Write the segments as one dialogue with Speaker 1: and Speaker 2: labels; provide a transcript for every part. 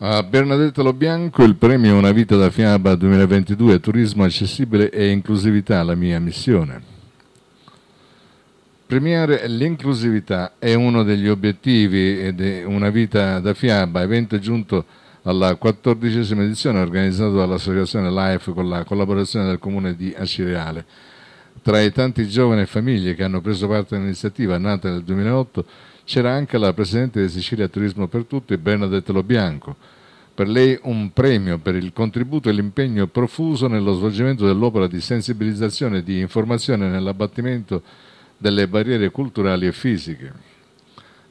Speaker 1: A Bernadette Lobianco il premio Una vita da fiaba 2022 Turismo accessibile e inclusività la mia missione. Premiare l'inclusività è uno degli obiettivi ed è Una vita da fiaba, evento giunto alla quattordicesima edizione organizzato dall'associazione LIFE con la collaborazione del comune di Acireale. Tra i tanti giovani e famiglie che hanno preso parte all'iniziativa nata nel 2008 c'era anche la Presidente di Sicilia Turismo per Tutti, Bernadette Lobianco. Per lei un premio per il contributo e l'impegno profuso nello svolgimento dell'opera di sensibilizzazione e di informazione nell'abbattimento delle barriere culturali e fisiche.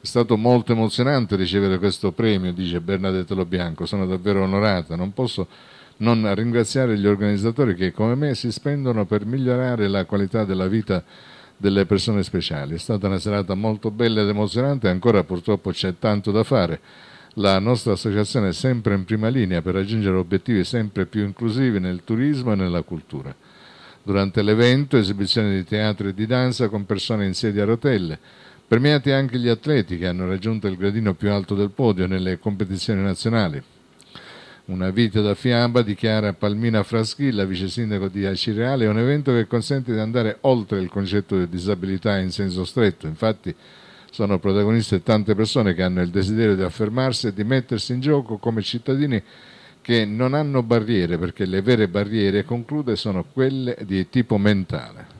Speaker 1: È stato molto emozionante ricevere questo premio, dice Bernadette Lobianco, sono davvero onorata, non posso non ringraziare gli organizzatori che come me si spendono per migliorare la qualità della vita delle persone speciali. È stata una serata molto bella ed emozionante, ancora purtroppo c'è tanto da fare. La nostra associazione è sempre in prima linea per raggiungere obiettivi sempre più inclusivi nel turismo e nella cultura. Durante l'evento esibizioni di teatro e di danza con persone in sedia a rotelle, premiati anche gli atleti che hanno raggiunto il gradino più alto del podio nelle competizioni nazionali. Una vita da fiaba, dichiara Palmina Fraschilla, vice sindaco di Acireale, è un evento che consente di andare oltre il concetto di disabilità in senso stretto. Infatti sono protagoniste tante persone che hanno il desiderio di affermarsi e di mettersi in gioco come cittadini che non hanno barriere, perché le vere barriere, conclude, sono quelle di tipo mentale.